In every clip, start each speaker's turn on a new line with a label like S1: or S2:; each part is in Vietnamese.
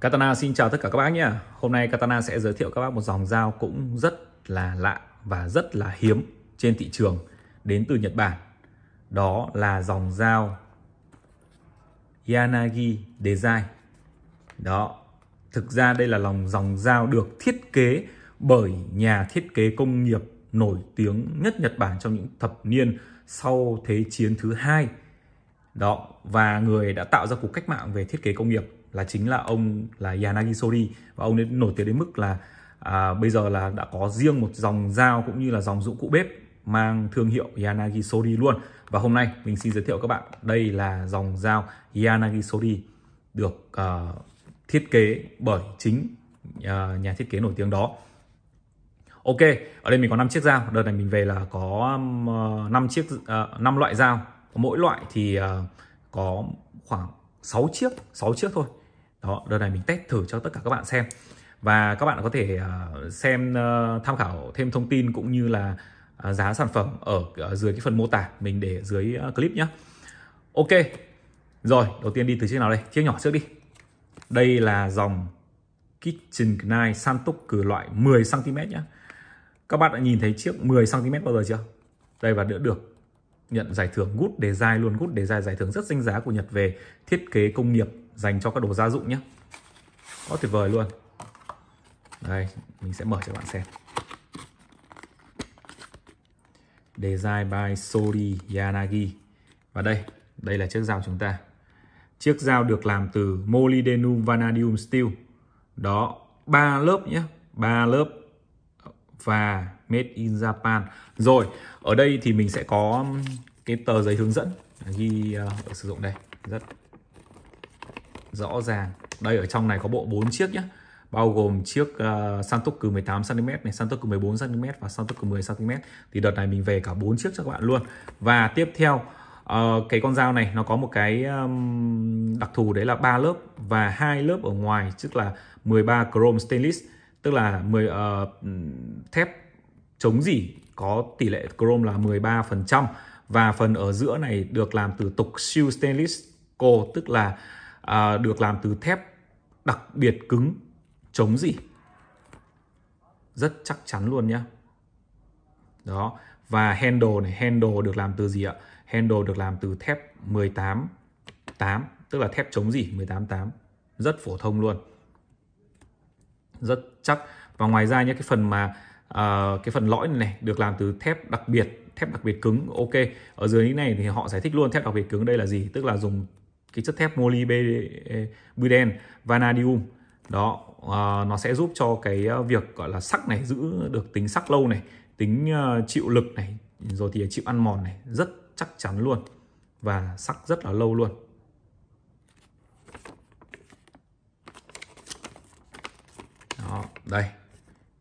S1: Katana xin chào tất cả các bác nhé Hôm nay Katana sẽ giới thiệu các bác một dòng dao cũng rất là lạ và rất là hiếm trên thị trường đến từ Nhật Bản Đó là dòng dao Yanagi Design Đó, thực ra đây là lòng dòng dao được thiết kế bởi nhà thiết kế công nghiệp nổi tiếng nhất Nhật Bản trong những thập niên sau Thế chiến thứ hai Đó, và người đã tạo ra cuộc cách mạng về thiết kế công nghiệp là chính là ông là Yanagi Sori và ông ấy nổi tiếng đến mức là à, bây giờ là đã có riêng một dòng dao cũng như là dòng dụng cụ bếp mang thương hiệu Yanagi Sori luôn và hôm nay mình xin giới thiệu các bạn đây là dòng dao Yanagi Sori được uh, thiết kế bởi chính uh, nhà thiết kế nổi tiếng đó Ok, ở đây mình có 5 chiếc dao, đợt này mình về là có 5 ờ, chiếc 5 ờ, loại dao. Mỗi loại thì ờ, có khoảng 6 chiếc, 6 chiếc thôi đó đợt này mình test thử cho tất cả các bạn xem và các bạn có thể à, xem ờ, tham khảo thêm thông tin cũng như là à, giá sản phẩm ở ờ, dưới cái phần mô tả mình để dưới ờ, clip nhé ok rồi đầu tiên đi từ chiếc nào đây chiếc nhỏ trước đi đây là dòng Kitchen Knife Santuk cử loại 10cm nhé các bạn đã nhìn thấy chiếc 10cm bao giờ chưa đây và đỡ được nhận giải thưởng Good Design luôn Good Design giải thưởng rất danh giá của Nhật về thiết kế công nghiệp dành cho các đồ gia dụng nhé quá tuyệt vời luôn đây mình sẽ mở cho các bạn xem Design by Sori Yanagi và đây đây là chiếc dao chúng ta chiếc dao được làm từ molybdenum vanadium steel đó ba lớp nhé ba lớp và made in Japan rồi ở đây thì mình sẽ có cái tờ giấy hướng dẫn ghi uh, sử dụng đây rất rõ ràng đây ở trong này có bộ 4 chiếc nhé bao gồm chiếc uh, Santos cừ 18 cm này, Santos cừ 14 cm và Santos cừ 10 cm. Thì đợt này mình về cả bốn chiếc cho các bạn luôn. Và tiếp theo uh, cái con dao này nó có một cái um, đặc thù đấy là ba lớp và hai lớp ở ngoài tức là 13 chrome stainless, tức là 10 uh, ờ, thép chống dỉ có tỷ lệ chrome là 13% và phần ở giữa này được làm từ tục siêu stainless cô tức là à, được làm từ thép đặc biệt cứng chống gì rất chắc chắn luôn nhá đó và handle này handle được làm từ gì ạ handle được làm từ thép 18 8 tức là thép chống gì 18 8 rất phổ thông luôn rất chắc và ngoài ra nhé cái phần mà uh, cái phần lõi này, này được làm từ thép đặc biệt thép đặc biệt cứng ok ở dưới này thì họ giải thích luôn thép đặc biệt cứng đây là gì tức là dùng cái chất thép molybden e, vanadium đó à, nó sẽ giúp cho cái à, việc gọi là sắc này giữ được tính sắc lâu này tính à, chịu lực này rồi thì chịu ăn mòn này rất chắc chắn luôn và sắc rất là lâu luôn đó đây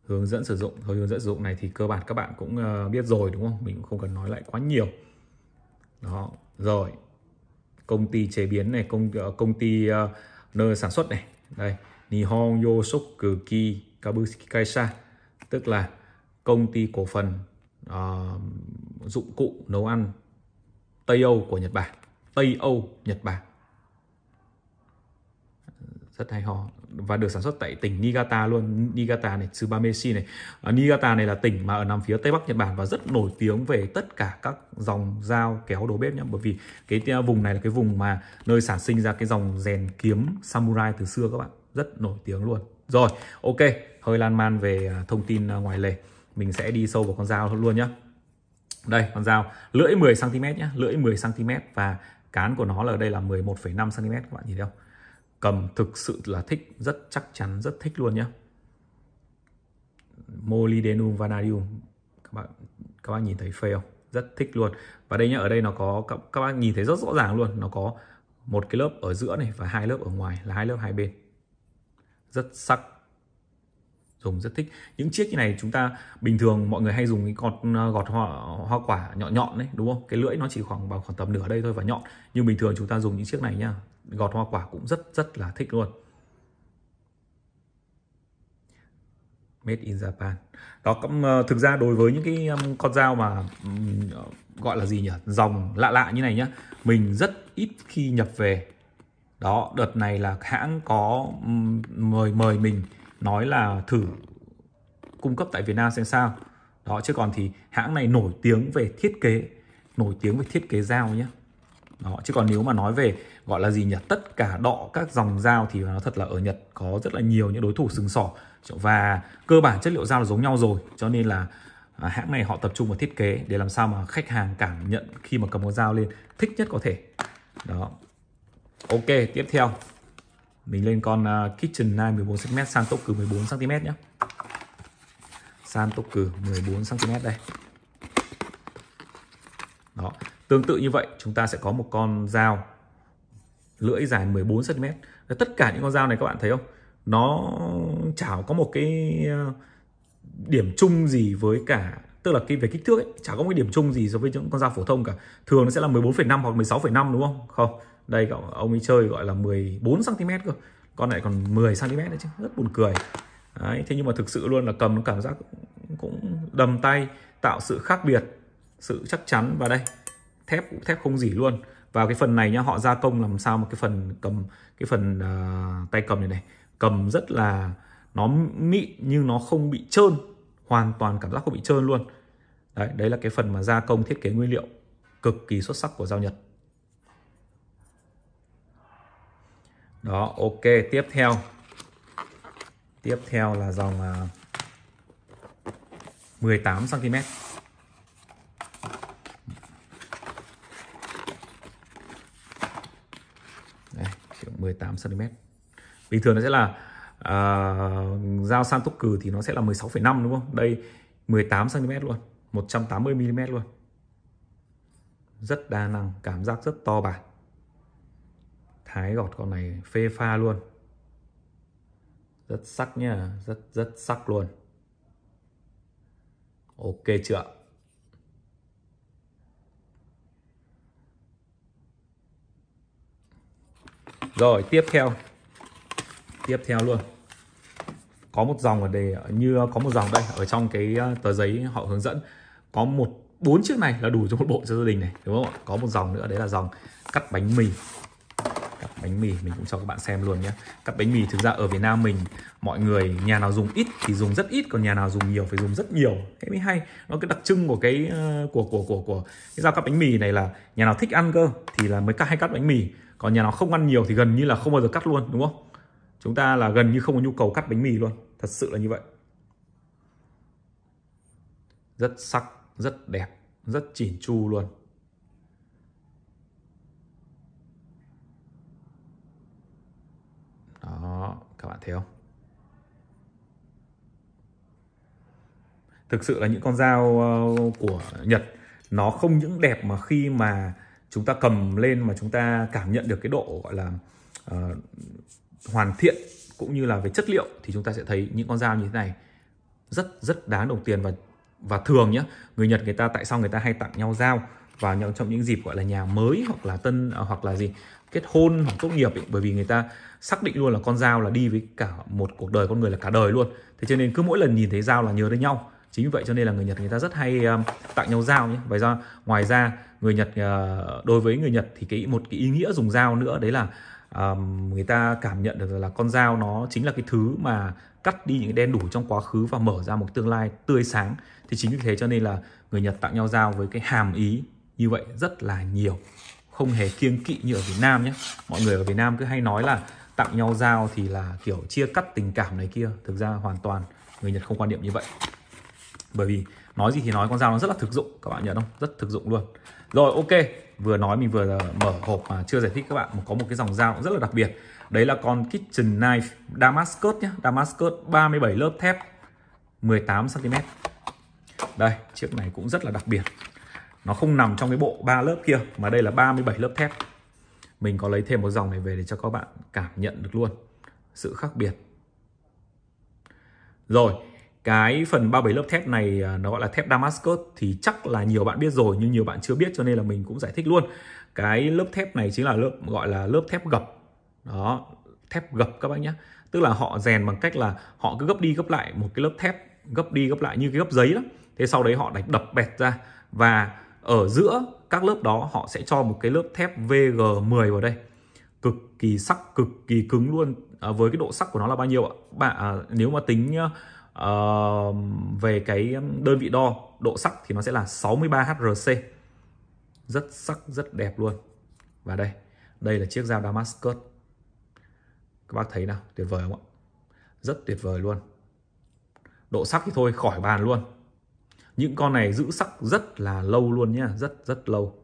S1: hướng dẫn sử dụng thôi hướng dẫn sử dụng này thì cơ bản các bạn cũng biết rồi đúng không mình cũng không cần nói lại quá nhiều đó rồi công ty chế biến này công ờ, công ty ờ, nơi sản xuất này đây Nihon Yosokuki Kabushiki tức là công ty cổ phần uh, dụng cụ nấu ăn Tây Âu của Nhật Bản Tây Âu Nhật Bản rất hay ho và được sản xuất tại tỉnh Niigata luôn Niigata này Tsubameshi này à, Niigata này là tỉnh mà ở nằm phía tây bắc Nhật Bản và rất nổi tiếng về tất cả các dòng dao kéo đồ bếp nhé bởi vì cái vùng này là cái vùng mà nơi sản sinh ra cái dòng rèn kiếm samurai từ xưa các bạn rất nổi tiếng luôn rồi ok hơi lan man về à, thông tin à, ngoài lề mình sẽ đi sâu vào con dao luôn nhé đây con dao lưỡi 10 cm nhé lưỡi 10 cm và cán của nó là đây là 11,5 cm các bạn nhìn thấy không cầm thực sự là thích rất chắc chắn rất thích luôn nhé molybdenum vanadium các bạn các bạn nhìn thấy phê không rất thích luôn và đây nhá ở đây nó có các, các bạn nhìn thấy rất rõ ràng luôn nó có một cái lớp ở giữa này và hai lớp ở ngoài là hai lớp hai bên rất sắc dùng rất thích những chiếc như này chúng ta bình thường mọi người hay dùng cái gọt ờ, gọt hoa hoa quả nhọn nhọn đấy đúng không cái lưỡi nó chỉ khoảng bằng khoảng tầm nửa đây thôi và nhọn nhưng bình thường chúng ta dùng những chiếc này nhá gọt hoa quả cũng rất rất là thích luôn made in Japan đó cũng ờ, thực ra đối với những cái con dao mà gọi là gì nhỉ dòng lạ lạ như này nhá mình rất ít khi nhập về đó đợt này là hãng có mời mời mình nói là thử cung cấp tại Việt Nam xem sao đó chứ còn thì hãng này nổi tiếng về thiết kế nổi tiếng về thiết kế dao nhé đó chứ còn nếu mà nói về gọi là gì nhỉ tất cả đọ các dòng dao thì nó thật là ở Nhật có rất là nhiều những đối thủ sừng sỏ và cơ bản chất liệu dao là giống nhau rồi cho nên là à, hãng này họ tập trung vào thiết kế để làm sao mà khách hàng cảm nhận khi mà cầm con dao lên thích nhất có thể đó ok tiếp theo mình lên con uh, kitchen knife 14 cm sang tốc cử 14 cm nhé san tốc cử 14 cm đây đó tương tự như vậy chúng ta sẽ có một con dao lưỡi dài 14 cm tất cả những con dao này các bạn thấy không nó chả có một cái à, điểm chung gì với cả tức là cái về kích thước ấy, chả có một cái điểm chung gì so với những con dao phổ thông cả thường nó sẽ là 14,5 hoặc 16,5 đúng không không đây cậu ông ấy chơi gọi là 14 cm cơ con này còn 10 cm nữa chứ rất buồn cười Đấy, thế nhưng mà thực sự luôn là cầm nó cảm giác cũng đầm tay tạo sự khác biệt sự chắc chắn và đây thép thép không dỉ luôn và cái phần này nhá họ gia công làm sao một cái phần cầm cái phần uh, tay cầm này này cầm rất là nó mịn nhưng nó không bị trơn hoàn toàn cảm giác không bị trơn luôn đấy đấy là cái phần mà gia công thiết kế nguyên liệu cực kỳ xuất sắc của dao nhật đó ok tiếp theo tiếp theo là dòng uh, 18 cm Đây, 18 cm bình thường nó sẽ là uh, à, dao san túc cừ thì nó sẽ là 16,5 đúng không đây 18 cm luôn 180 mm luôn rất đa năng cảm giác rất to bản thái gọt con này phê pha luôn rất sắc nhá rất rất sắc luôn ok chưa rồi tiếp theo tiếp theo luôn có một dòng ở đề như có một dòng đây ở trong cái ờ, tờ giấy họ hướng dẫn có một bốn chiếc này là đủ cho một bộ cho gia đình này đúng không ạ có một dòng nữa đấy là dòng cắt bánh mì bánh mì mình cũng cho các bạn xem luôn nhé cắt bánh mì thực ra ở Việt Nam mình mọi người nhà nào dùng ít thì dùng rất ít còn nhà nào dùng nhiều phải dùng rất nhiều thế mới hay nó cái đặc trưng của cái ờ, của của của của cái dao cắt bánh mì này là nhà nào thích ăn cơ thì là mới cắt hay cắt bánh mì còn nhà nào không ăn nhiều thì gần như là không bao giờ cắt luôn đúng không chúng ta là gần như không có nhu cầu cắt bánh mì luôn thật sự là như vậy rất sắc rất đẹp rất chỉn chu luôn thấy không thực sự là những con dao ờ, của Nhật nó không những đẹp mà khi mà chúng ta cầm lên mà chúng ta cảm nhận được cái độ gọi là uh, hoàn thiện cũng như là về chất liệu thì chúng ta sẽ thấy những con dao như thế này rất rất đáng đồng tiền và và thường nhá người Nhật người ta tại sao người ta hay tặng nhau dao vào những trong những dịp gọi là nhà mới hoặc là tân ờ, hoặc là gì kết hôn hoặc tốt nghiệp ấy, bởi vì người ta xác định luôn là con dao là đi với cả một cuộc đời con người là cả đời luôn thế cho nên cứ mỗi lần nhìn thấy dao là nhớ đến nhau chính vì vậy cho nên là người nhật người ta rất hay um, tặng nhau dao nhé vậy ra ngoài ra người nhật uh, đối với người nhật thì cái một cái ý nghĩa dùng dao nữa đấy là um, người ta cảm nhận được là con dao nó chính là cái thứ mà cắt đi những đen đủ trong quá khứ và mở ra một tương lai tươi sáng thì chính vì thế cho nên là người nhật tặng nhau dao với cái hàm ý như vậy rất là nhiều không hề kiêng kỵ như ở Việt Nam nhé mọi người ở Việt Nam cứ hay nói là tặng nhau dao thì là kiểu chia cắt tình cảm này kia thực ra hoàn toàn người Nhật không quan niệm như vậy bởi vì nói gì thì nói con dao nó rất là thực dụng các bạn nhận không rất thực dụng luôn rồi ok vừa nói mình vừa mở hộp mà chưa giải thích các bạn có một cái dòng dao rất là đặc biệt đấy là con kitchen knife Damascus nhé Damascus 37 lớp thép 18 cm đây chiếc này cũng rất là đặc biệt nó không nằm trong cái bộ ba lớp kia mà đây là 37 lớp thép mình có lấy thêm một dòng này về để cho các bạn cảm nhận được luôn sự khác biệt rồi cái phần 37 lớp thép này à, nó gọi là thép Damascus thì chắc là nhiều bạn biết rồi nhưng nhiều bạn chưa biết cho nên là mình cũng giải thích luôn cái lớp thép này chính là lớp gọi là lớp thép gập đó thép gập các bác nhé tức là họ rèn bằng cách là họ cứ gấp đi gấp lại một cái lớp thép gấp đi gấp lại như cái gấp giấy đó thế sau đấy họ đánh đập bẹt ra và ở giữa các lớp đó họ sẽ cho một cái lớp thép VG10 vào đây cực kỳ sắc cực kỳ cứng luôn à, với cái độ sắc của nó là bao nhiêu ạ bạn à, nếu mà tính à, về cái đơn vị đo độ sắc thì nó sẽ là 63 HRC rất sắc rất đẹp luôn và đây đây là chiếc dao Damascus các bác thấy nào tuyệt vời không ạ rất tuyệt vời luôn độ sắc thì thôi khỏi bàn luôn những con này giữ sắc rất là lâu luôn nhá rất rất lâu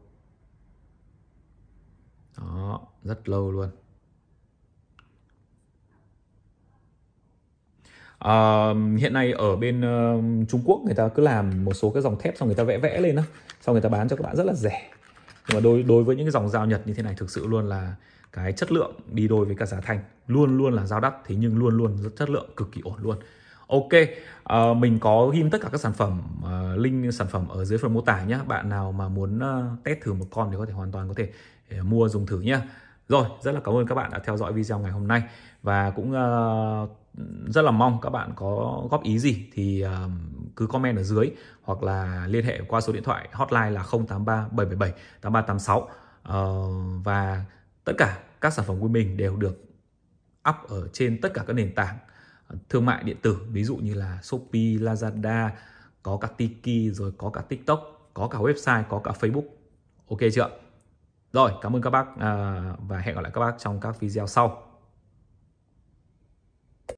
S1: đó rất lâu luôn À, hiện nay ở bên uh, Trung Quốc người ta cứ làm một số cái dòng thép xong người ta vẽ vẽ lên đó xong người ta bán cho các bạn rất là rẻ nhưng mà đối đối với những cái dòng dao Nhật như thế này thực sự luôn là cái chất lượng đi đôi với cả giá thành luôn luôn là dao đắt thế nhưng luôn luôn rất chất lượng cực kỳ ổn luôn ok uh, mình có ghim tất cả các sản phẩm uh, link sản phẩm ở dưới phần mô tả nhé bạn nào mà muốn uh, test thử một con thì có thể hoàn toàn có thể uh, mua dùng thử nhé rồi rất là cảm ơn các bạn đã theo dõi video ngày hôm nay và cũng uh, rất là mong các bạn có góp ý gì thì uh, cứ comment ở dưới hoặc là liên hệ qua số điện thoại hotline là 083 777 8386 uh, và tất cả các sản phẩm của mình đều được up ở trên tất cả các nền tảng thương mại điện tử ví dụ như là Shopee, Lazada, có cả Tiki rồi có cả TikTok, có cả website, có cả Facebook. Ok chưa? Rồi, cảm ơn các bác à, và hẹn gặp lại các bác trong các video sau.